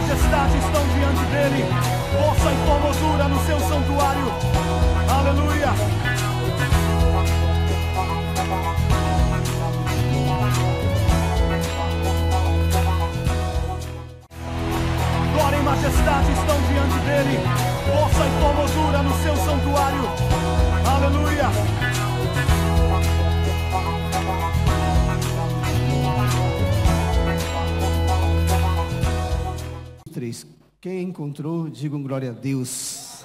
majestade estão diante dele. Força e formosura no seu santuário. Aleluia. Glória e majestade estão diante dele. Força e formosura no seu santuário. Aleluia. 23. Quem encontrou, digam glória a Deus.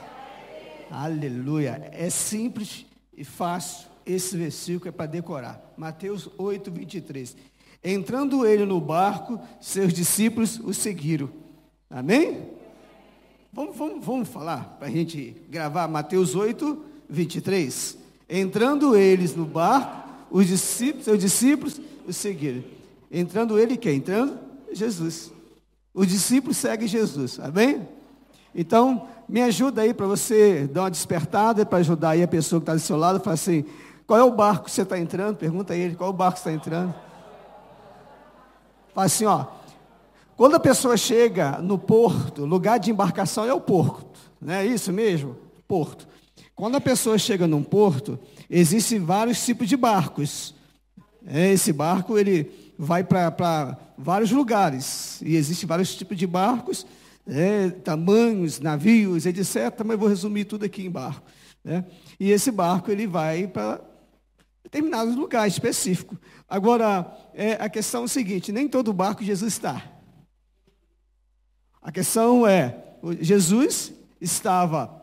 Aleluia. É simples e fácil. Esse versículo é para decorar. Mateus 8, 23. Entrando ele no barco, seus discípulos o seguiram. Amém? Vamos, vamos, vamos falar para a gente gravar Mateus 8, 23. Entrando eles no barco, os discípulos, seus discípulos o seguiram. Entrando ele quem? Entrando Jesus. Os discípulos seguem Jesus, amém? Então, me ajuda aí para você dar uma despertada, para ajudar aí a pessoa que está do seu lado, fala assim, qual é o barco que você está entrando? Pergunta a ele, qual é o barco que está entrando? Fala assim, ó, quando a pessoa chega no porto, lugar de embarcação é o porto, não é isso mesmo? Porto. Quando a pessoa chega num porto, existem vários tipos de barcos. É, esse barco, ele vai para vários lugares. E existem vários tipos de barcos, né, tamanhos, navios, etc. Mas vou resumir tudo aqui em barco. Né? E esse barco ele vai para determinados lugares específicos. Agora, é, a questão é o seguinte: nem todo barco Jesus está. A questão é: Jesus estava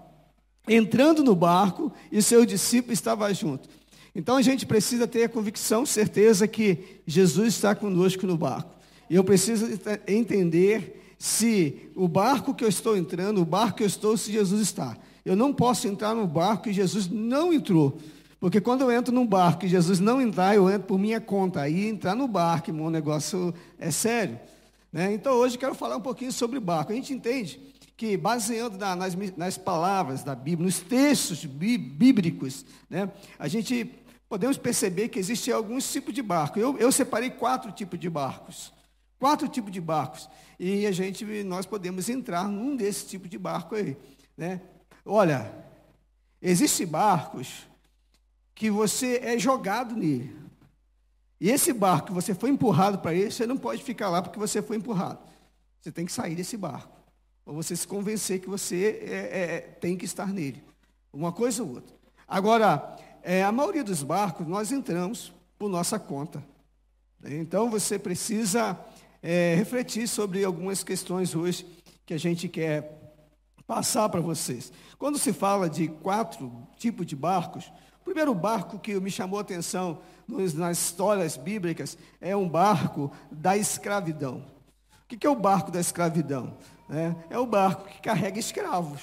entrando no barco e seu discípulo estava junto. Então a gente precisa ter a convicção, certeza que Jesus está conosco no barco. E eu preciso entender se o barco que eu estou entrando, o barco que eu estou, se Jesus está. Eu não posso entrar no barco que Jesus não entrou. Porque quando eu entro num barco e Jesus não entrar, eu entro por minha conta. Aí entrar no barco, meu negócio é sério. Né? Então, hoje quero falar um pouquinho sobre barco. A gente entende que, baseando na, nas, nas, palavras da Bíblia, nos textos bí, bíblicos, né? a gente podemos perceber que existem alguns tipos de barco. Eu, eu separei quatro tipos de barcos. Quatro tipos de barcos. E a gente, nós podemos entrar num desses tipos de barco aí. Né? Olha, existem barcos que você é jogado nele. E esse barco que você foi empurrado para ele, você não pode ficar lá porque você foi empurrado. Você tem que sair desse barco. Ou você se convencer que você é, é, é, tem que estar nele. Uma coisa ou outra. Agora, é, a maioria dos barcos nós entramos por nossa conta. Né? Então você precisa é, refletir sobre algumas questões hoje que a gente quer passar para vocês. Quando se fala de quatro tipos de barcos, o primeiro barco que me chamou a atenção nas histórias bíblicas, é um barco da escravidão. O que é o barco da escravidão? É, é o barco que carrega escravos.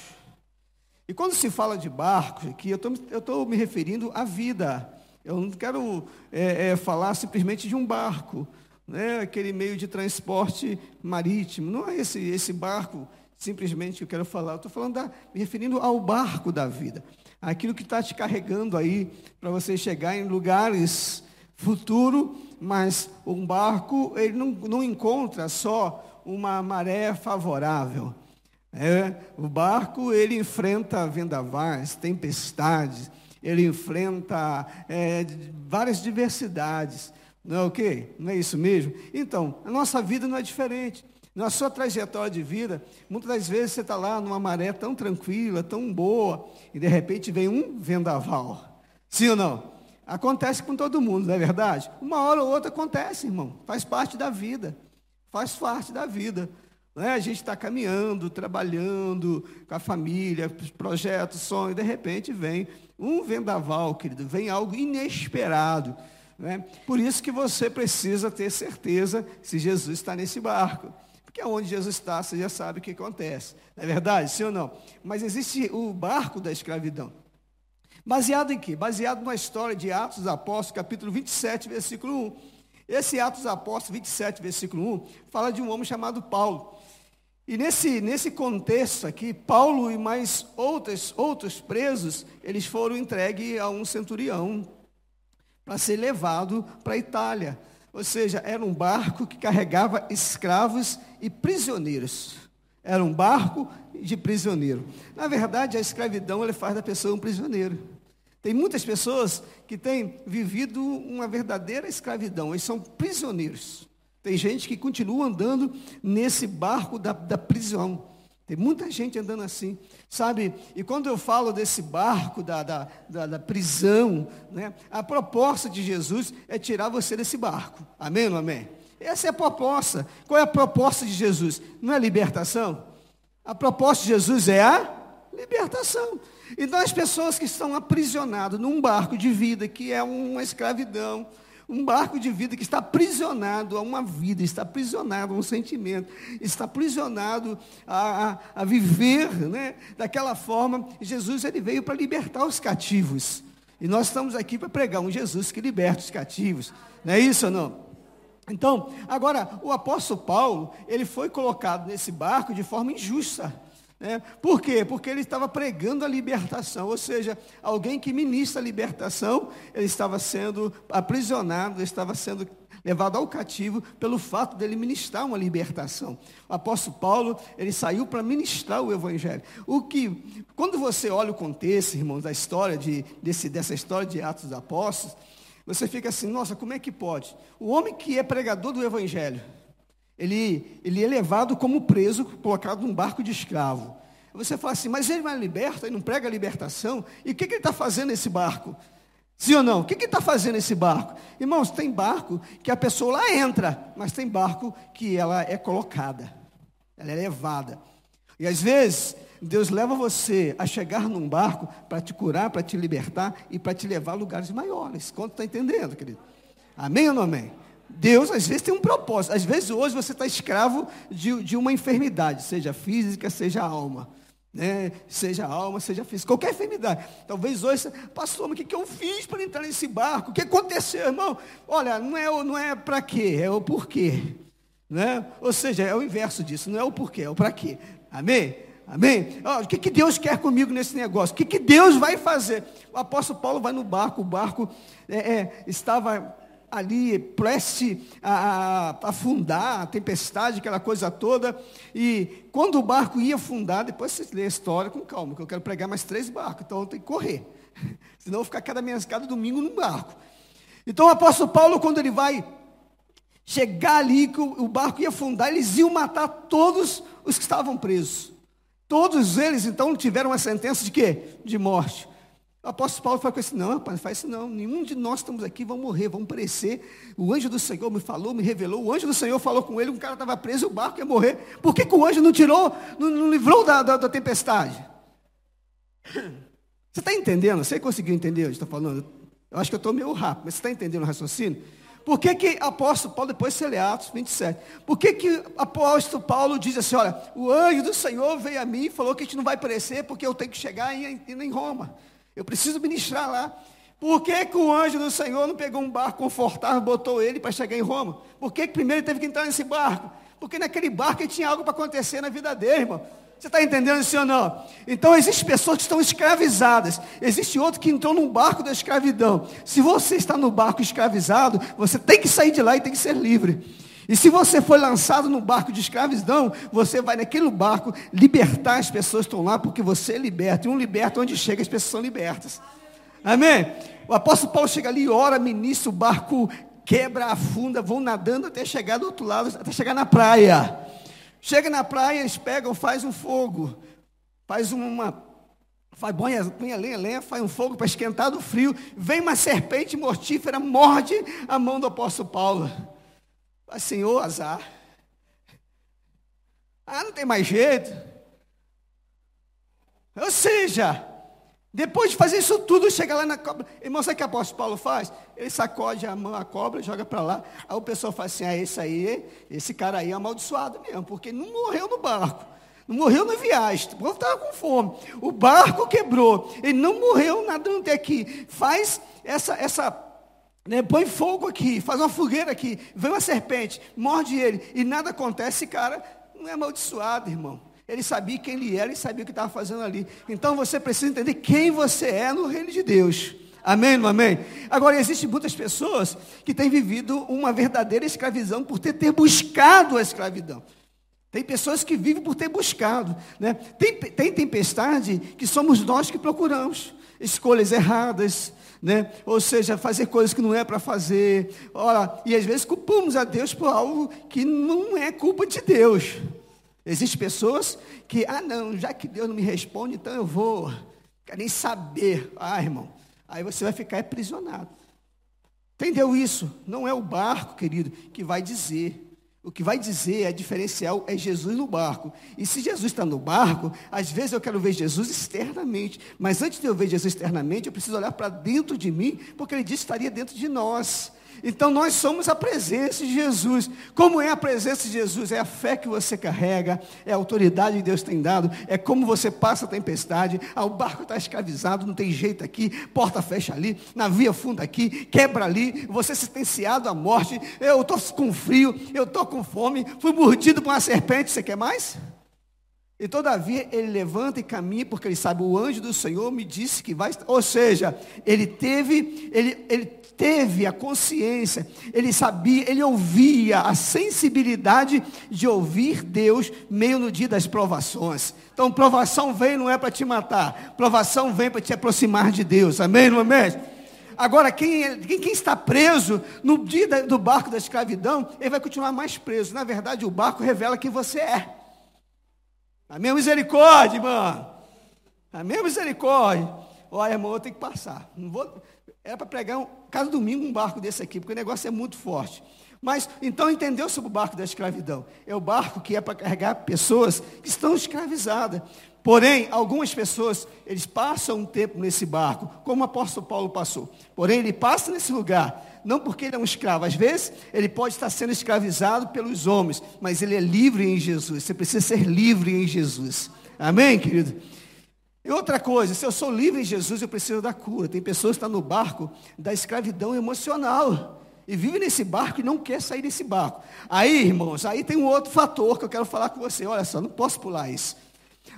E quando se fala de barco aqui, eu estou me referindo à vida. Eu não quero é, é, falar simplesmente de um barco, né? aquele meio de transporte marítimo. Não é esse, esse barco simplesmente que eu quero falar. Eu estou falando da, me referindo ao barco da vida aquilo que está te carregando aí para você chegar em lugares futuro, mas um barco ele não, não encontra só uma maré favorável. É, o barco ele enfrenta vendavais, tempestades, ele enfrenta é, várias diversidades. Não é o quê? Não é isso mesmo? Então, a nossa vida não é diferente. Na sua trajetória de vida, muitas das vezes você está lá numa maré tão tranquila, tão boa, e de repente vem um vendaval. Sim ou não? Acontece com todo mundo, não é verdade? Uma hora ou outra acontece, irmão. Faz parte da vida. Faz parte da vida. É? A gente está caminhando, trabalhando com a família, projetos, sonhos, de repente vem um vendaval, querido, vem algo inesperado. É? Por isso que você precisa ter certeza se Jesus está nesse barco que é onde Jesus está, você já sabe o que acontece. Não é verdade? Sim ou não? Mas existe o barco da escravidão. Baseado em quê? Baseado numa história de Atos dos Apóstolos, capítulo 27, versículo 1. Esse Atos dos Apóstolos, 27, versículo 1, fala de um homem chamado Paulo. E nesse, nesse contexto aqui, Paulo e mais outros, outros presos, eles foram entregues a um centurião para ser levado para a Itália. Ou seja, era um barco que carregava escravos e prisioneiros. Era um barco de prisioneiro. Na verdade, a escravidão ele faz da pessoa um prisioneiro. Tem muitas pessoas que têm vivido uma verdadeira escravidão, eles são prisioneiros. Tem gente que continua andando nesse barco da, da prisão. Tem muita gente andando assim, sabe? E quando eu falo desse barco da, da, da, da prisão, né? a proposta de Jesus é tirar você desse barco. Amém ou amém? Essa é a proposta. Qual é a proposta de Jesus? Não é libertação? A proposta de Jesus é a libertação. Então as pessoas que estão aprisionadas num barco de vida, que é uma escravidão, um barco de vida que está aprisionado a uma vida, está aprisionado a um sentimento, está aprisionado a, a, a viver né, daquela forma. Jesus ele veio para libertar os cativos. E nós estamos aqui para pregar um Jesus que liberta os cativos. Não é isso ou não? Então, agora, o apóstolo Paulo, ele foi colocado nesse barco de forma injusta. Né? Por quê? Porque ele estava pregando a libertação, ou seja, alguém que ministra a libertação, ele estava sendo aprisionado, ele estava sendo levado ao cativo pelo fato de ele ministrar uma libertação. O apóstolo Paulo, ele saiu para ministrar o evangelho. O que, quando você olha o contexto, irmãos, da história de, desse, dessa história de Atos dos Apóstolos, você fica assim, nossa, como é que pode? O homem que é pregador do evangelho, ele, ele é levado como preso, colocado num barco de escravo. Você fala assim, mas ele não é liberta, ele não prega a libertação? E o que, que ele está fazendo nesse barco? Sim ou não? O que está fazendo esse barco? Irmãos, tem barco que a pessoa lá entra, mas tem barco que ela é colocada, ela é levada. E às vezes, Deus leva você a chegar num barco para te curar, para te libertar e para te levar a lugares maiores. Quanto está entendendo, querido? Amém ou não amém? Deus, às vezes, tem um propósito. Às vezes, hoje, você está escravo de, de uma enfermidade, seja física, seja alma. Né? Seja alma, seja física, qualquer enfermidade. Talvez hoje, pastor, mas o que, eu fiz para entrar nesse barco? O que aconteceu, irmão? Olha, não é, não é para quê, é o porquê. Né? Ou seja, é o inverso disso, não é o porquê, é o para quê. Amém? Amém? Oh, o que, que Deus quer comigo nesse negócio? O que, que Deus vai fazer? O apóstolo Paulo vai no barco, o barco é, é, estava ali, preste a, a, afundar, a tempestade, aquela coisa toda. E quando o barco ia afundar, depois vocês lê a história com calma, que eu quero pregar mais três barcos, então eu tenho que correr. Senão eu vou ficar cada, minha, cada domingo num barco. Então o apóstolo Paulo, quando ele vai chegar ali, que o, o barco ia afundar, eles iam matar todos os que estavam presos. Todos eles, então, tiveram a sentença de quê? De morte apóstolo Paulo fala com isso, não, rapaz, não faz isso não. Nenhum de nós estamos aqui, vamos morrer, vamos perecer. O anjo do Senhor me falou, me revelou. O anjo do Senhor falou com ele, um cara estava preso, o barco ia morrer. Por que, que o anjo não tirou, não, não livrou da, da, da tempestade? Você está entendendo? Você conseguiu entender o estou falando? Eu acho que eu estou meio rápido, mas você está entendendo o raciocínio? Por que que apóstolo Paulo, depois você lê Atos 27, por que que apóstolo Paulo diz assim, olha, o anjo do Senhor veio a mim e falou que a gente não vai perecer porque eu tenho que chegar ainda em Roma. Eu preciso ministrar lá. Por que, que o anjo do Senhor não pegou um barco confortável, botou ele para chegar em Roma? Por que, que primeiro ele teve que entrar nesse barco? Porque naquele barco ele tinha algo para acontecer na vida dele, irmão. Você está entendendo isso ou não? Então, existem pessoas que estão escravizadas. Existe outro que entrou num barco da escravidão. Se você está no barco escravizado, você tem que sair de lá e tem que ser livre. E se você for lançado no barco de escravidão, você vai naquele barco libertar as pessoas que estão lá, porque você é liberta. E um liberta é onde chega, as pessoas são libertas. Amém? O apóstolo Paulo chega ali, ora, ministra, o barco quebra, afunda, vão nadando até chegar do outro lado, até chegar na praia. Chega na praia, eles pegam, faz um fogo, faz uma faz banha, punha lenha, lenha, faz um fogo para esquentar do frio, vem uma serpente mortífera, morde a mão do apóstolo Paulo. Mas, Senhor, azar. Ah, não tem mais jeito. Ou seja, depois de fazer isso tudo, chega lá na cobra. Irmão, sabe o que o apóstolo Paulo faz? Ele sacode a mão, a cobra, joga para lá. Aí o pessoal fala assim: ah, esse aí, esse cara aí é amaldiçoado mesmo, porque não morreu no barco. Não morreu na viagem, o povo estava com fome. O barco quebrou. Ele não morreu nadando até aqui. Faz essa, essa né? Põe fogo aqui, faz uma fogueira aqui, vem uma serpente, morde ele e nada acontece, cara, não é amaldiçoado, irmão. Ele sabia quem ele era e sabia o que estava fazendo ali. Então você precisa entender quem você é no reino de Deus. Amém, não amém? Agora, existem muitas pessoas que têm vivido uma verdadeira escravidão por ter, ter buscado a escravidão. Tem pessoas que vivem por ter buscado. Né? Tem, tem tempestade que somos nós que procuramos. Escolhas erradas, né? ou seja, fazer coisas que não é para fazer. Ora, e às vezes culpamos a Deus por algo que não é culpa de Deus. Existem pessoas que, ah não, já que Deus não me responde, então eu vou, quero nem saber. Ah, irmão, aí você vai ficar aprisionado. Entendeu isso? Não é o barco, querido, que vai dizer. O que vai dizer é diferencial é Jesus no barco. E se Jesus está no barco, às vezes eu quero ver Jesus externamente. Mas antes de eu ver Jesus externamente, eu preciso olhar para dentro de mim, porque ele disse que estaria dentro de nós. Então nós somos a presença de Jesus. Como é a presença de Jesus? É a fé que você carrega, é a autoridade que Deus tem dado, é como você passa a tempestade, ah, o barco está escravizado, não tem jeito aqui, porta fecha ali, navio afunda aqui, quebra ali, você é sentenciado à morte, eu estou com frio, eu estou com fome, fui mordido por uma serpente, você quer mais? E todavia ele levanta e caminha, porque ele sabe, o anjo do Senhor me disse que vai. Ou seja, ele teve, ele, ele teve a consciência, ele sabia, ele ouvia a sensibilidade de ouvir Deus meio no dia das provações. Então, provação vem não é para te matar, provação vem para te aproximar de Deus. Amém, não amém? Agora, quem, é, quem, quem, está preso no dia do barco da escravidão, ele vai continuar mais preso. Na verdade, o barco revela quem você é. A minha misericórdia, irmão. A minha misericórdia. Olha, irmão, eu tenho que passar. Não vou... Era para pregar, um, cada domingo, um barco desse aqui, porque o negócio é muito forte. Mas, então, entendeu sobre o barco da escravidão? É o barco que é para carregar pessoas que estão escravizadas. Porém, algumas pessoas, eles passam um tempo nesse barco, como o apóstolo Paulo passou. Porém, ele passa nesse lugar, não porque ele é um escravo. Às vezes, ele pode estar sendo escravizado pelos homens, mas ele é livre em Jesus. Você precisa ser livre em Jesus. Amém, querido? E outra coisa, se eu sou livre em Jesus, eu preciso da cura. Tem pessoas que estão no barco da escravidão emocional. E vive nesse barco e não quer sair desse barco. Aí, irmãos, aí tem um outro fator que eu quero falar com você. Olha só, não posso pular isso.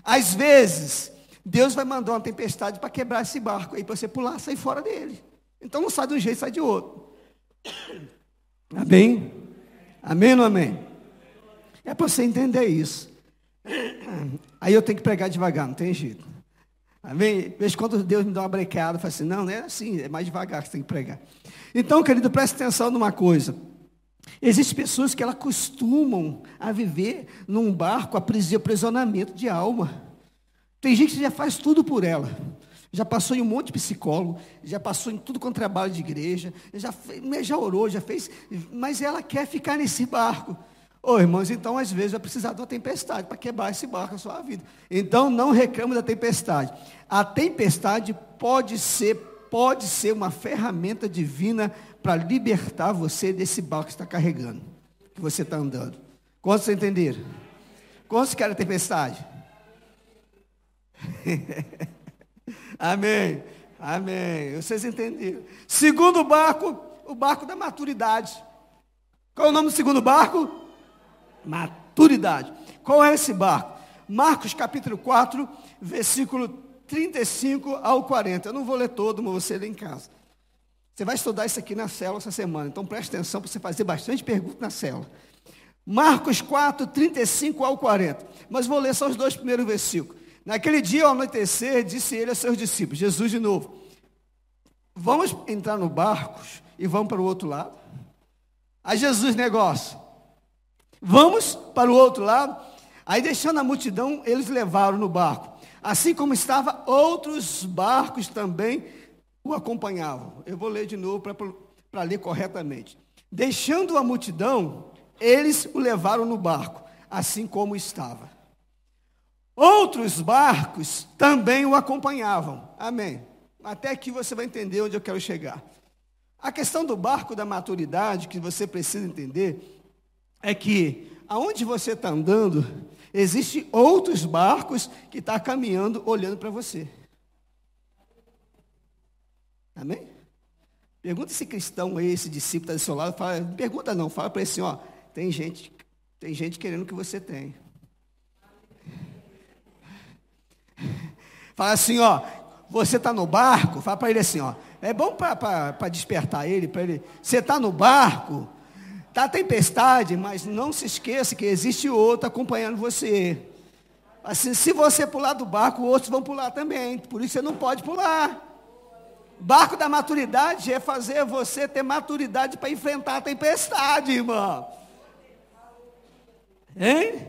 Às vezes, Deus vai mandar uma tempestade para quebrar esse barco aí, para você pular, sair fora dele. Então não sai de um jeito, sai de outro. Amém? Amém ou amém? É para você entender isso. Aí eu tenho que pregar devagar, não tem jeito. Amém? Veja quando Deus me dá uma brecada, fala assim, não, não é assim, é mais devagar que você tem que pregar. Então, querido, preste atenção numa coisa. Existem pessoas que elas costumam a viver num barco aprisionamento de alma. Tem gente que já faz tudo por ela. Já passou em um monte de psicólogo, já passou em tudo quanto trabalho é de igreja, já, já orou, já fez, mas ela quer ficar nesse barco. Ô oh, irmãos, então às vezes vai precisar de uma tempestade para quebrar esse barco na sua vida. Então não reclame da tempestade. A tempestade pode ser, pode ser uma ferramenta divina para libertar você desse barco que está carregando, que você está andando. Quantos entenderam? Quantos querem a tempestade? Amém. Amém. Vocês entenderam. Segundo barco, o barco da maturidade. Qual é o nome do segundo barco? Maturidade. Qual é esse barco? Marcos capítulo 4, versículo 35 ao 40. Eu não vou ler todo, mas você lê em casa. Você vai estudar isso aqui na célula essa semana, então preste atenção para você fazer bastante pergunta na célula. Marcos 4, 35 ao 40. Mas vou ler só os dois primeiros versículos. Naquele dia, ao anoitecer, disse ele a seus discípulos, Jesus de novo, vamos entrar no barco e vamos para o outro lado? Aí Jesus negócio, vamos para o outro lado? Aí deixando a multidão, eles levaram no barco. Assim como estava, outros barcos também o acompanhavam. Eu vou ler de novo para ler corretamente. Deixando a multidão, eles o levaram no barco, assim como estava. Outros barcos também o acompanhavam. Amém. Até aqui você vai entender onde eu quero chegar. A questão do barco da maturidade que você precisa entender é que aonde você está andando, existem outros barcos que estão tá caminhando olhando para você. Amém? Pergunta se cristão aí, é esse discípulo está do seu lado, fala, pergunta não, fala para ele assim, ó, tem gente, tem gente querendo o que você tem. Fala assim, ó, você está no barco? Fala para ele assim, ó. É bom para despertar ele, para ele. Você está no barco? Está tempestade, mas não se esqueça que existe outro acompanhando você. Assim, se você pular do barco, outros vão pular também. Por isso você não pode pular. Barco da maturidade é fazer você ter maturidade para enfrentar a tempestade, irmão. Hein?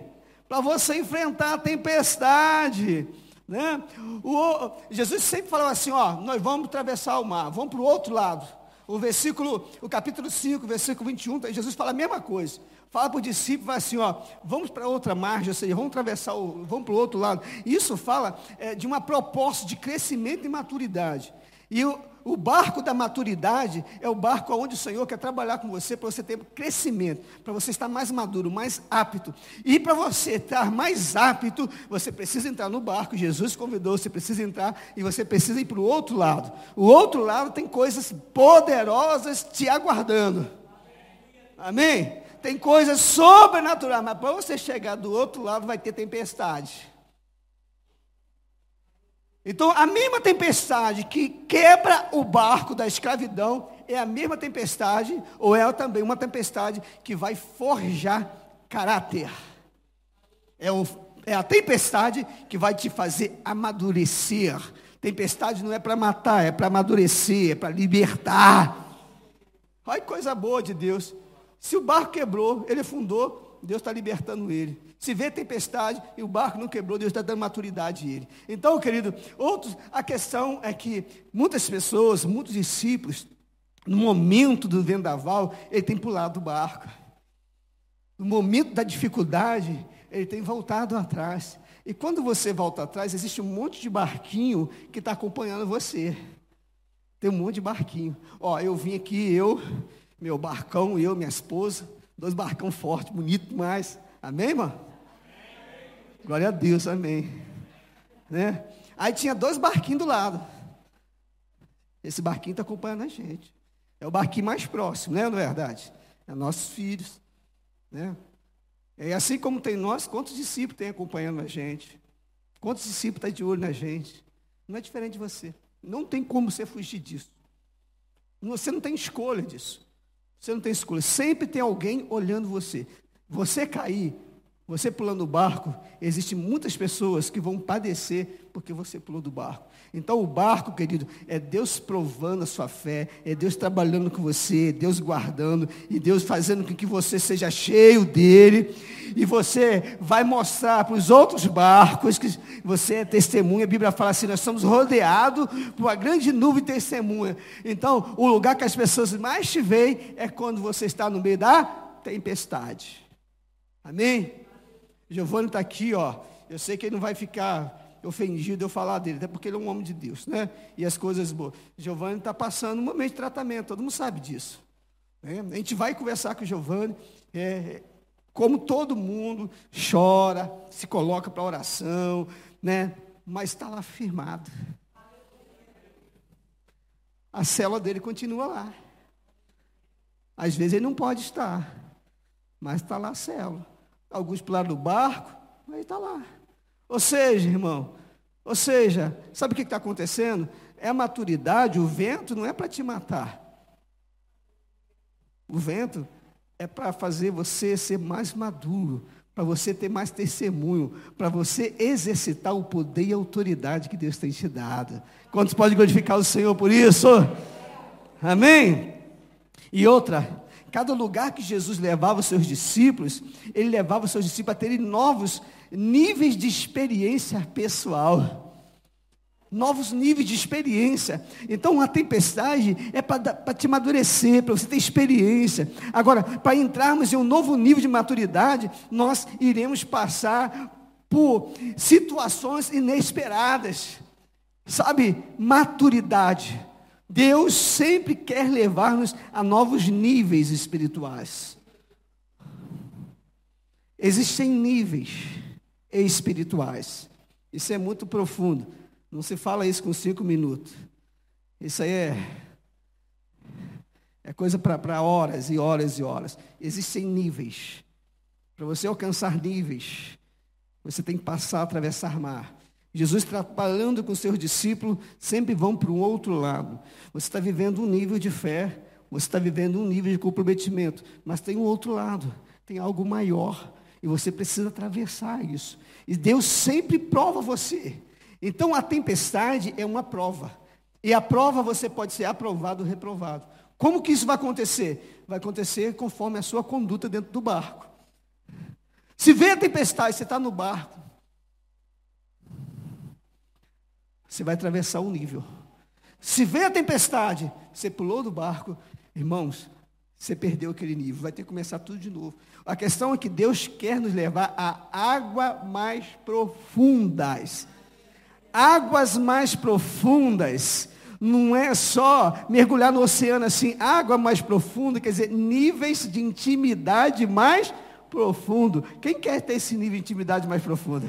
Para você enfrentar a tempestade. Né? O, Jesus sempre falava assim, ó, nós vamos atravessar o mar, vamos para o outro lado. O versículo, o capítulo 5, versículo 21, Jesus fala a mesma coisa. Fala para o discípulo, assim, ó, vamos para outra margem, ou seja, vamos atravessar, o, vamos para o outro lado. Isso fala é, de uma proposta de crescimento e maturidade. E o, o barco da maturidade é o barco onde o Senhor quer trabalhar com você para você ter crescimento, para você estar mais maduro, mais apto. E para você estar mais apto, você precisa entrar no barco. Jesus convidou, você precisa entrar e você precisa ir para o outro lado. O outro lado tem coisas poderosas te aguardando. Amém? Tem coisas sobrenaturais, mas para você chegar do outro lado vai ter tempestade. Então, a mesma tempestade que quebra o barco da escravidão é a mesma tempestade, ou é também uma tempestade que vai forjar caráter. É, o, é a tempestade que vai te fazer amadurecer. Tempestade não é para matar, é para amadurecer, é para libertar. Olha que coisa boa de Deus. Se o barco quebrou, ele fundou, Deus está libertando ele. Se vê tempestade e o barco não quebrou, Deus está dando maturidade a ele. Então, querido, outros, a questão é que muitas pessoas, muitos discípulos, no momento do vendaval, ele tem pulado o barco. No momento da dificuldade, ele tem voltado atrás. E quando você volta atrás, existe um monte de barquinho que está acompanhando você. Tem um monte de barquinho. Ó, eu vim aqui, eu, meu barcão, eu, minha esposa, dois barcão forte, bonito demais. Amém, irmão? Glória a Deus, amém. Né? Aí tinha dois barquinhos do lado. Esse barquinho está acompanhando a gente. É o barquinho mais próximo, né? Na verdade, é nossos filhos, né? É assim como tem nós, quantos discípulos tem acompanhando a gente? Quantos discípulos estão tá de olho na gente? Não é diferente de você. Não tem como você fugir disso. Você não tem escolha disso. Você não tem escolha. Sempre tem alguém olhando você. Você cair, você pulando o barco, existem muitas pessoas que vão padecer porque você pulou do barco. Então, o barco, querido, é Deus provando a sua fé, é Deus trabalhando com você, é Deus guardando, e Deus fazendo com que você seja cheio dele. E você vai mostrar para os outros barcos que você é testemunha. A Bíblia fala assim: nós somos rodeados por uma grande nuvem de testemunha. Então, o lugar que as pessoas mais te veem é quando você está no meio da tempestade. Amém? Giovanni está aqui, ó. Eu sei que ele não vai ficar ofendido eu falar dele, até porque ele é um homem de Deus, né? E as coisas boas. Giovanni está passando um momento de tratamento, todo mundo sabe disso. Né? A gente vai conversar com o Giovanni, é, como todo mundo, chora, se coloca para oração, né? Mas está lá firmado. A célula dele continua lá. Às vezes ele não pode estar, mas está lá a célula alguns pularam do barco, mas está lá. Ou seja, irmão, ou seja, sabe o que está acontecendo? É a maturidade, o vento não é para te matar. O vento é para fazer você ser mais maduro, para você ter mais testemunho, para você exercitar o poder e a autoridade que Deus tem te dado. Quantos podem glorificar o Senhor por isso? Amém? E outra, Cada lugar que Jesus levava os seus discípulos, ele levava os seus discípulos a terem novos níveis de experiência pessoal. Novos níveis de experiência. Então, uma tempestade é para te amadurecer, para você ter experiência. Agora, para entrarmos em um novo nível de maturidade, nós iremos passar por situações inesperadas. Sabe, maturidade Deus sempre quer levar-nos a novos níveis espirituais. Existem níveis espirituais. Isso é muito profundo. Não se fala isso com cinco minutos. Isso aí é, é coisa para horas e horas e horas. Existem níveis. Para você alcançar níveis, você tem que passar, atravessar mar. Jesus trabalhando com seus discípulos, sempre vão para um outro lado. Você está vivendo um nível de fé, você está vivendo um nível de comprometimento, mas tem um outro lado, tem algo maior, e você precisa atravessar isso. E Deus sempre prova você. Então a tempestade é uma prova. E a prova você pode ser aprovado ou reprovado. Como que isso vai acontecer? Vai acontecer conforme a sua conduta dentro do barco. Se vê a tempestade, você está no barco, você vai atravessar o um nível. Se vem a tempestade, você pulou do barco, irmãos, você perdeu aquele nível, vai ter que começar tudo de novo. A questão é que Deus quer nos levar a água mais profundas. Águas mais profundas não é só mergulhar no oceano assim, água mais profunda, quer dizer, níveis de intimidade mais profundo. Quem quer ter esse nível de intimidade mais profunda?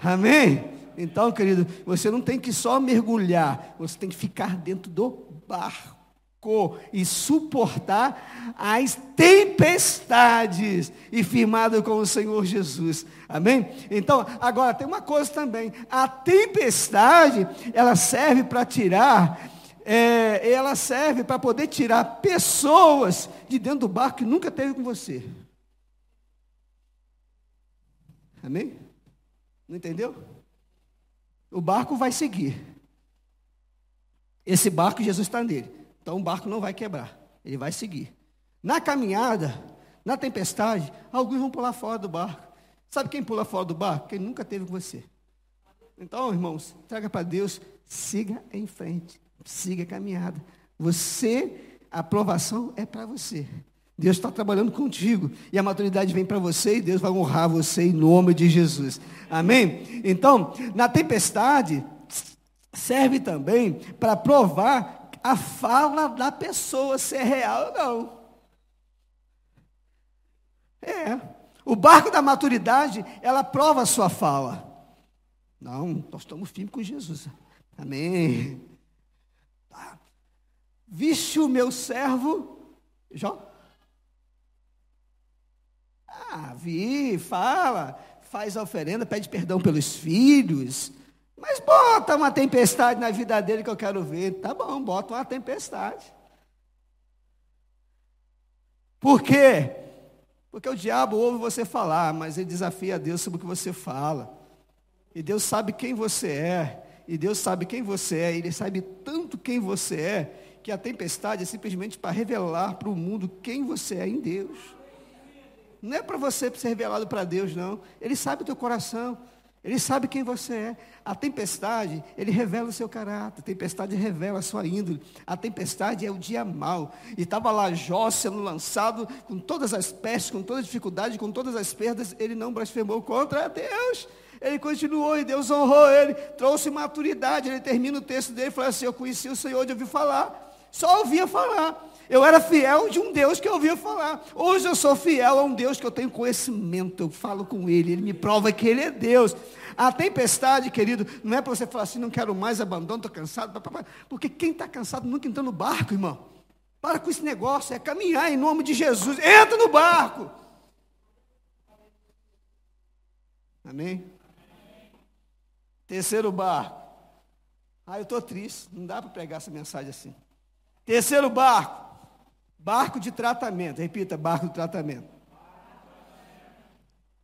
Amém? Então, querido, você não tem que só mergulhar, você tem que ficar dentro do barco e suportar as tempestades e firmado com o Senhor Jesus. Amém? Então, agora tem uma coisa também. A tempestade, ela serve para tirar, é, ela serve para poder tirar pessoas de dentro do barco que nunca teve com você. Amém? Não entendeu? O barco vai seguir. Esse barco, Jesus está nele. Então o barco não vai quebrar. Ele vai seguir. Na caminhada, na tempestade, alguns vão pular fora do barco. Sabe quem pula fora do barco? Quem nunca teve com você. Então, irmãos, traga para Deus, siga em frente, siga a caminhada. Você, a aprovação é para você. Deus está trabalhando contigo. E a maturidade vem para você e Deus vai honrar você em nome de Jesus. Amém? Então, na tempestade, serve também para provar a fala da pessoa se é real ou não. É. O barco da maturidade, ela prova a sua fala. Não, nós estamos firmes com Jesus. Amém. Tá. Viste o meu servo, Jó? Ah, fala, faz a oferenda, pede perdão pelos filhos. Mas bota uma tempestade na vida dele que eu quero ver. Tá bom, bota uma tempestade. Por quê? Porque o diabo ouve você falar, mas ele desafia a Deus sobre o que você fala. E Deus sabe quem você é. E Deus sabe quem você é. E Ele sabe tanto quem você é, que a tempestade é simplesmente para revelar para o mundo quem você é em Deus não é para você ser revelado para Deus, não. Ele sabe o teu coração. Ele sabe quem você é. A tempestade, ele revela o seu caráter. A tempestade revela a sua índole. A tempestade é o dia mau. E estava lá Jó sendo lançado com todas as pestes, com toda a dificuldade, com todas as perdas. Ele não blasfemou contra Deus. Ele continuou e Deus honrou ele. Trouxe maturidade. Ele termina o texto dele e fala assim: Eu conheci o Senhor de ouvir falar. Só ouvia falar. Eu era fiel de um Deus que eu ouvia falar. Hoje eu sou fiel a um Deus que eu tenho conhecimento. Eu falo com Ele, Ele me prova que Ele é Deus. A tempestade, querido, não é para você falar assim, não quero mais, abandono, estou cansado. Porque quem está cansado nunca entra no barco, irmão. Para com esse negócio, é caminhar em nome de Jesus. Entra no barco. Amém? Terceiro barco. Ah, eu estou triste. Não dá para pregar essa mensagem assim. Terceiro barco. Barco de tratamento, repita, barco de tratamento.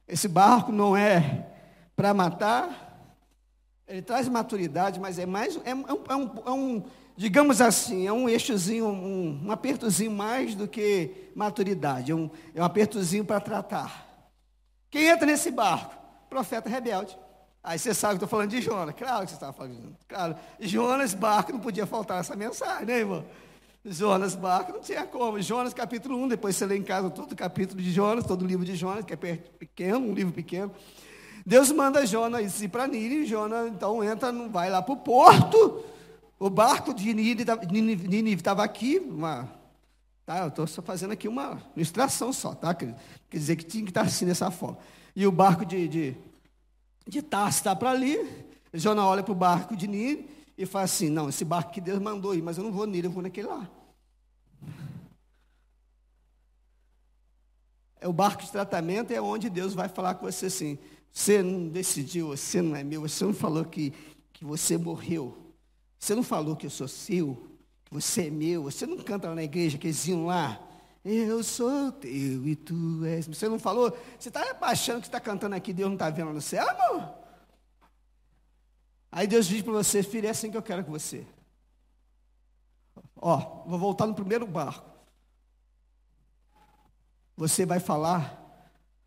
Esse barco não é para matar, ele traz maturidade, mas é mais, é, é, um, é, um, é um, digamos assim, é um eixozinho, um, um apertozinho mais do que maturidade, é um, é um apertozinho para tratar. Quem entra nesse barco? Profeta rebelde. Aí você sabe que estou falando de Jonas, claro que você estava falando de Jonas. Claro, Jonas, barco, não podia faltar essa mensagem, né, irmão? Jonas Barco não tinha como. Jonas, capítulo 1, depois você lê em casa todo o capítulo de Jonas, todo o livro de Jonas, que é pequeno, um livro pequeno. Deus manda Jonas ir para Nínive, Jonas então entra, vai lá para o porto. O barco de Nínive estava aqui, uma, tá, eu estou só fazendo aqui uma ilustração só, tá? Quer, dizer que tinha que estar tá assim dessa forma. E o barco de, de, de Tarso está para ali, Jonas olha para o barco de Nínive, e fala assim: não, esse barco que Deus mandou ir, mas eu não vou nele, eu vou naquele lá. É o barco de tratamento é onde Deus vai falar com você assim: você não decidiu, você não é meu, você não falou que, que você morreu, você não falou que eu sou seu, que você é meu, você não canta lá na igreja, aqueles iam lá. Eu sou teu e tu és. Você não falou? Você está achando que está cantando aqui, Deus não está vendo no céu, amor? Aí Deus diz para você, filho, é assim que eu quero com você. Ó, vou voltar no primeiro barco. Você vai falar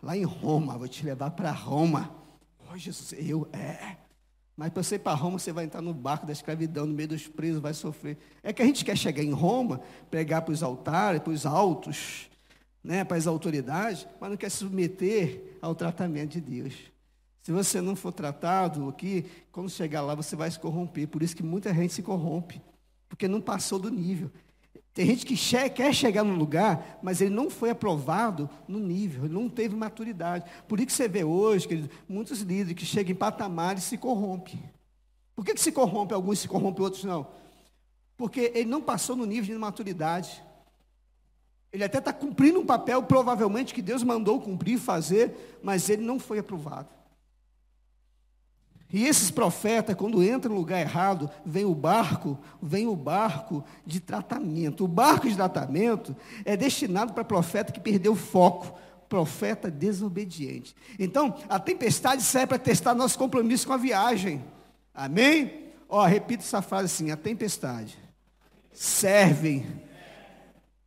lá em Roma, vou te levar para Roma. Oh, Jesus, eu, é. Mas para você ir para Roma, você vai entrar no barco da escravidão, no meio dos presos, vai sofrer. É que a gente quer chegar em Roma, pregar para os altares, para os altos, né, para as autoridades, mas não quer se submeter ao tratamento de Deus. Se você não for tratado aqui, quando chegar lá você vai se corromper. Por isso que muita gente se corrompe, porque não passou do nível. Tem gente que che quer chegar no lugar, mas ele não foi aprovado no nível, ele não teve maturidade. Por isso que você vê hoje, querido, muitos líderes que chegam em patamares se corrompem. Por que, que se corrompe alguns se corrompem outros não? Porque ele não passou no nível de maturidade. Ele até está cumprindo um papel, provavelmente, que Deus mandou cumprir, fazer, mas ele não foi aprovado. E esses profetas, quando entram no lugar errado, vem o barco, vem o barco de tratamento. O barco de tratamento é destinado para profeta que perdeu o foco, profeta desobediente. Então, a tempestade serve para testar nosso compromisso com a viagem. Amém? Ó, repito essa frase assim: a tempestade serve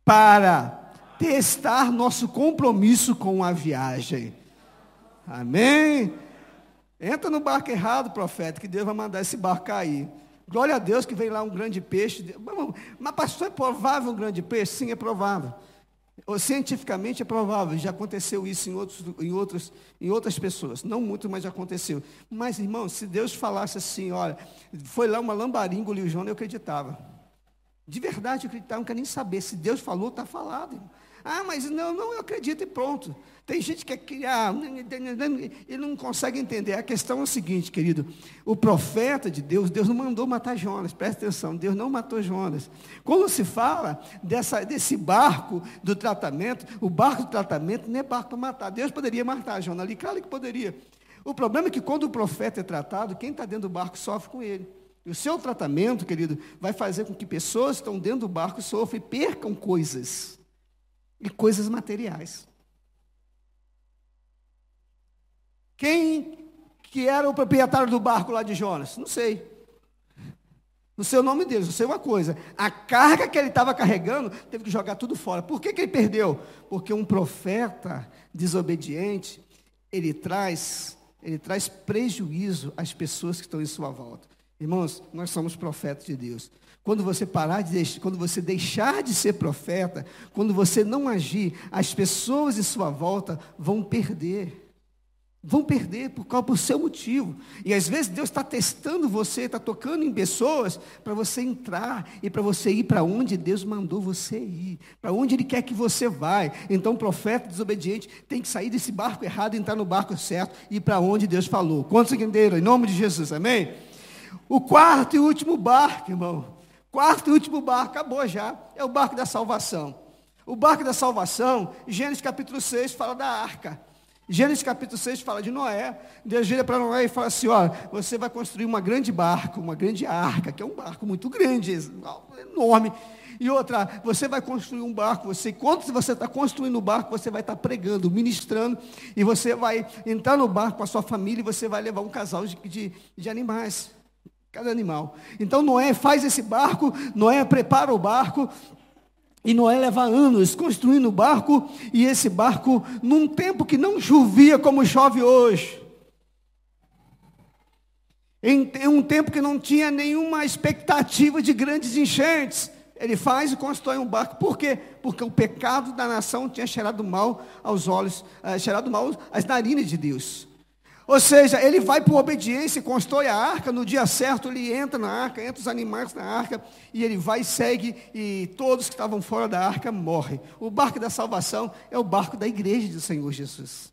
para testar nosso compromisso com a viagem. Amém? Entra no barco errado, profeta, que Deus vai mandar esse barco cair. Glória a Deus que vem lá um grande peixe. Mas, pastor, é provável um grande peixe? Sim, é provável. Cientificamente é provável, já aconteceu isso em, outros, em, outros, em outras pessoas. Não muito, mas já aconteceu. Mas, irmão, se Deus falasse assim, olha, foi lá uma lambaringa, o João, eu acreditava. De verdade, eu acreditava, não quero nem saber. Se Deus falou, está falado. Ah, mas não, não, eu acredito e pronto. Tem gente que é quer criar ah, e não consegue entender. A questão é o seguinte, querido: o profeta de Deus, Deus não mandou matar Jonas, presta atenção, Deus não matou Jonas. Quando se fala dessa, desse barco do tratamento, o barco do tratamento não é barco para matar. Deus poderia matar Jonas ali, claro que poderia. O problema é que quando o profeta é tratado, quem está dentro do barco sofre com ele. E o seu tratamento, querido, vai fazer com que pessoas que estão dentro do barco sofram e percam coisas. E coisas materiais. Quem que era o proprietário do barco lá de Jonas? Não sei. Não sei o nome deles, eu sei uma coisa. A carga que ele estava carregando, teve que jogar tudo fora. Por que, que ele perdeu? Porque um profeta desobediente, ele traz, ele traz prejuízo às pessoas que estão em sua volta. Irmãos, nós somos profetas de Deus. Quando você parar de quando você deixar de ser profeta, quando você não agir, as pessoas em sua volta vão perder. Vão perder por causa do seu motivo. E às vezes Deus está testando você, está tocando em pessoas para você entrar e para você ir para onde Deus mandou você ir, para onde Ele quer que você vá Então o profeta desobediente tem que sair desse barco errado, entrar no barco certo e ir para onde Deus falou. Quantos entenderam? Em nome de Jesus, amém? O quarto e último barco, irmão. Quarto e último barco, acabou já. É o barco da salvação. O barco da salvação, Gênesis capítulo 6, fala da arca. Gênesis capítulo 6 fala de Noé. Deus vira para Noé e fala assim: ó, você vai construir uma grande barca, uma grande arca, que é um barco muito grande, enorme. E outra, você vai construir um barco, você, enquanto você está construindo o um barco, você vai estar tá pregando, ministrando, e você vai entrar no barco com a sua família e você vai levar um casal de, de, de animais. Cada animal. Então Noé faz esse barco, Noé prepara o barco, e Noé leva anos construindo o barco, e esse barco, num tempo que não chovia como chove hoje, em um tempo que não tinha nenhuma expectativa de grandes enchentes, ele faz e constrói um barco. Por quê? Porque o pecado da nação tinha cheirado mal aos olhos, eh, cheirado mal às narinas de Deus. Ou seja, ele vai por obediência, constrói a arca, no dia certo ele entra na arca, entra os animais na arca, e ele vai e segue, e todos que estavam fora da arca morrem. O barco da salvação é o barco da igreja do Senhor Jesus.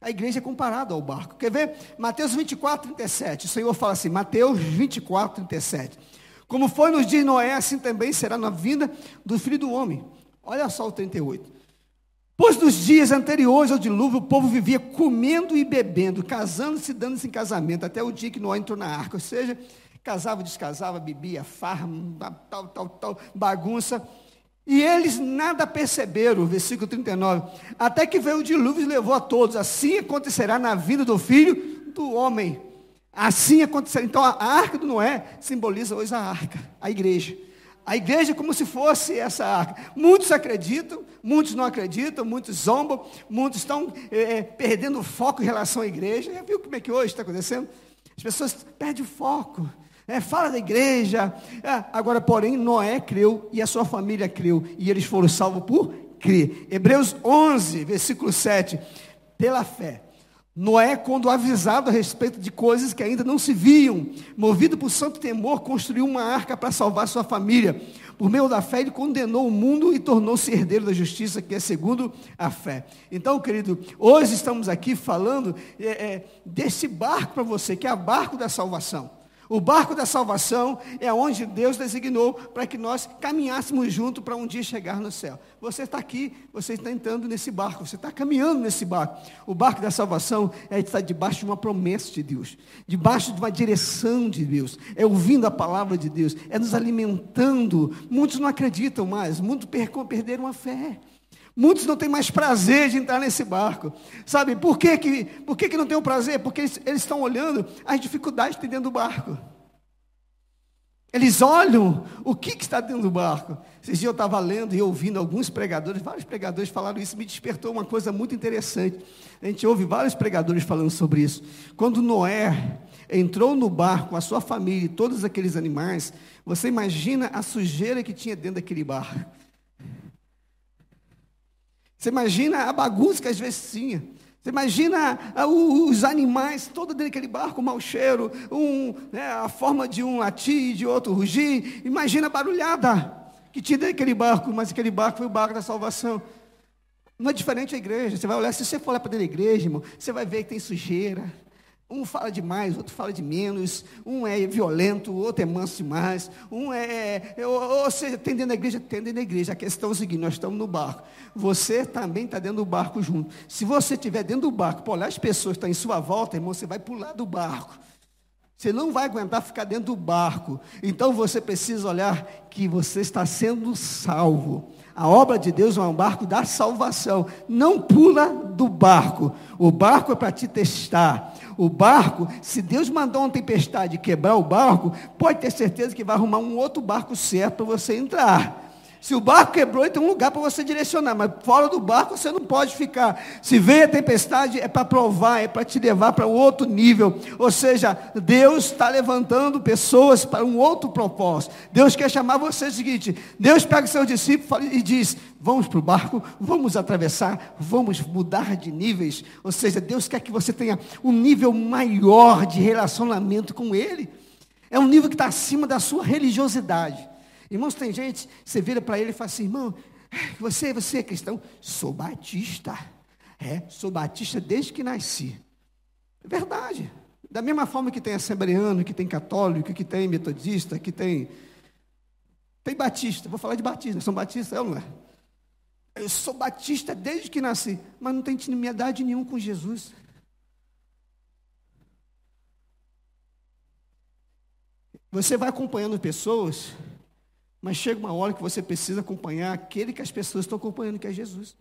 A igreja é comparada ao barco. Quer ver? Mateus 24, 37. O Senhor fala assim, Mateus 24, 37. Como foi nos dias de Noé, assim também será na vinda do Filho do Homem. Olha só o 38. Pois nos dias anteriores ao dilúvio, o povo vivia comendo e bebendo, casando-se e dando-se em casamento, até o dia que Noé entrou na arca. Ou seja, casava, descasava, bebia, farma, tal, tal, tal, bagunça. E eles nada perceberam, versículo 39. Até que veio o dilúvio e levou a todos. Assim acontecerá na vida do filho do homem. Assim acontecerá. Então a arca do Noé simboliza hoje a arca, a igreja a igreja é como se fosse essa arca. Muitos acreditam, muitos não acreditam, muitos zombam, muitos estão é, é, perdendo o foco em relação à igreja. Já viu como é que hoje está acontecendo? As pessoas perdem o foco. É, fala da igreja. É, agora, porém, Noé creu e a sua família creu. E eles foram salvos por crer. Hebreus 11, versículo 7. Pela fé Noé, quando avisado a respeito de coisas que ainda não se viam, movido por santo temor, construiu uma arca para salvar sua família. Por meio da fé, ele condenou o mundo e tornou-se herdeiro da justiça, que é segundo a fé. Então, querido, hoje estamos aqui falando é, é, desse barco para você, que é o barco da salvação. O barco da salvação é onde Deus designou para que nós caminhássemos junto para um dia chegar no céu. Você está aqui, você está entrando nesse barco, você está caminhando nesse barco. O barco da salvação é estar debaixo de uma promessa de Deus, debaixo de uma direção de Deus, é ouvindo a palavra de Deus, é nos alimentando. Muitos não acreditam mais, muitos perderam a fé. Muitos não têm mais prazer de entrar nesse barco. Sabe por que, que, por que, que não tem o prazer? Porque eles, eles estão olhando as dificuldades que tem dentro do barco. Eles olham o que, que está dentro do barco. Esses dias eu estava lendo e ouvindo alguns pregadores, vários pregadores falaram isso, me despertou uma coisa muito interessante. A gente ouve vários pregadores falando sobre isso. Quando Noé entrou no barco, a sua família e todos aqueles animais, você imagina a sujeira que tinha dentro daquele barco. Você imagina a bagunça que às vezes tinha. Você imagina ah, os animais, todo dentro daquele barco, o mau cheiro, um, né, a forma de um latir e de outro rugir. Imagina a barulhada que tinha dentro daquele barco, mas aquele barco foi o barco da salvação. Não é diferente a igreja. Você vai olhar, se você for lá para dentro da igreja, irmão, você vai ver que tem sujeira, um fala demais, outro fala de menos, um é violento, outro é manso demais, um é. é, é ou, ou seja, tem dentro da igreja, tem dentro da igreja. A questão é o seguinte: nós estamos no barco. Você também está dentro do barco junto. Se você estiver dentro do barco, para olhar as pessoas que estão em sua volta, irmão, você vai pular do barco. Você não vai aguentar ficar dentro do barco. Então você precisa olhar que você está sendo salvo. A obra de Deus é um barco da salvação. Não pula do barco. O barco é para te testar o barco, se Deus mandou uma tempestade quebrar o barco, pode ter certeza que vai arrumar um outro barco certo para você entrar. Se o barco quebrou, tem então um lugar para você direcionar, mas fora do barco você não pode ficar. Se vem a tempestade, é para provar, é para te levar para outro nível. Ou seja, Deus está levantando pessoas para um outro propósito. Deus quer chamar você é o seguinte: Deus pega seus discípulos e diz: Vamos para o barco, vamos atravessar, vamos mudar de níveis. Ou seja, Deus quer que você tenha um nível maior de relacionamento com Ele. É um nível que está acima da sua religiosidade. Irmãos, tem gente, você vira para ele e fala assim, irmão, é, você, você é cristão? Sou batista. É, sou batista desde que nasci. É verdade. Da mesma forma que tem assembleano, que tem católico, que tem metodista, que tem. Tem batista. Vou falar de batista. São batista, eu é não é? Eu sou batista desde que nasci. Mas não tem intimidade nenhuma com Jesus. Você vai acompanhando pessoas mas chega uma hora que você precisa acompanhar aquele que as pessoas estão acompanhando, que é Jesus.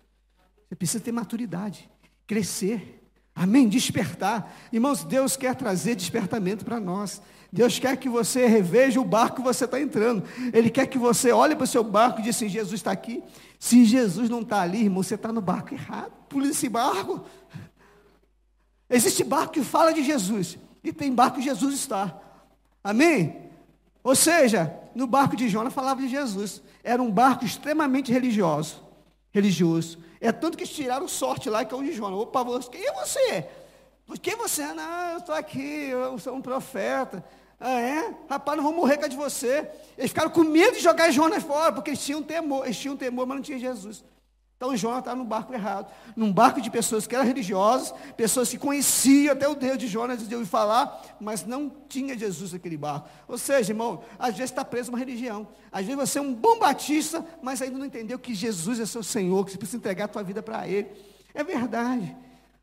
Você precisa ter maturidade, crescer. Amém? Despertar. Irmãos, Deus quer trazer despertamento para nós. Deus quer que você reveja o barco que você está entrando. Ele quer que você olhe para o seu barco e diga assim, Jesus está aqui. Se Jesus não está ali, irmão, você está no barco errado. Pule esse barco. Existe barco que fala de Jesus. E tem barco que Jesus está. Amém? Ou seja, no barco de Jonas falava de Jesus. Era um barco extremamente religioso. Religioso. É tanto que tiraram sorte lá, que é o de Jonas. Opa, você, quem é você? Quem você é? Não, eu estou aqui, eu sou um profeta. Ah, é? Rapaz, não vou morrer com a de você. Eles ficaram com medo de jogar Jonas fora, porque eles tinham temor, eles tinham temor, mas não tinha Jesus. Então João estava tá no barco errado, num barco de pessoas que eram religiosas, pessoas que conheciam até o Deus de Jonas, né, de ouvir falar, mas não tinha Jesus naquele barco. Ou seja, irmão, às vezes está preso uma religião. Às vezes você é um bom batista, mas ainda não entendeu que Jesus é seu Senhor, que você precisa entregar a tua vida para Ele. É verdade.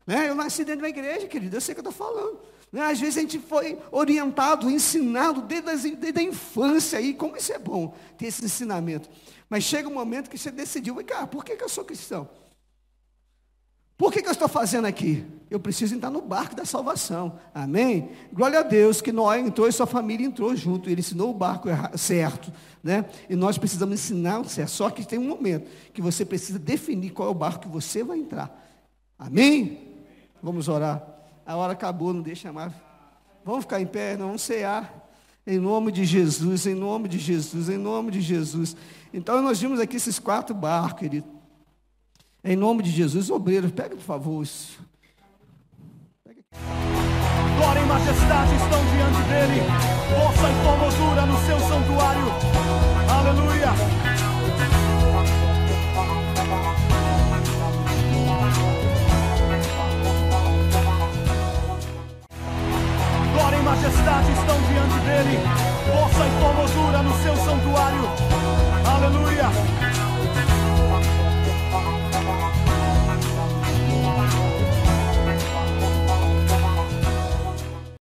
Né? Eu nasci dentro de uma igreja, querido, eu sei o que eu estou falando. Né? Às vezes a gente foi orientado, ensinado desde, a, desde a infância, e como isso é bom ter esse ensinamento. Mas chega um momento que você decidiu, e cá. por que, que eu sou cristão? Por que, que eu estou fazendo aqui? Eu preciso entrar no barco da salvação. Amém? Glória a Deus que Noé entrou e sua família entrou junto. Ele ensinou o barco certo. Né? E nós precisamos ensinar o certo. Só que tem um momento que você precisa definir qual é o barco que você vai entrar. Amém? Vamos orar. A hora acabou, não deixa mais. Vamos ficar em pé, não vamos cear. Em nome de Jesus, em nome de Jesus, em nome de Jesus. Então nós vimos aqui esses quatro barcos, querido. Em nome de Jesus, obreiro, pega por favor isso. Pega. Glória e majestade estão diante dele. Força e formosura no seu santuário. Aleluia. glória e majestade estão diante dele, força e formosura no seu santuário. Aleluia.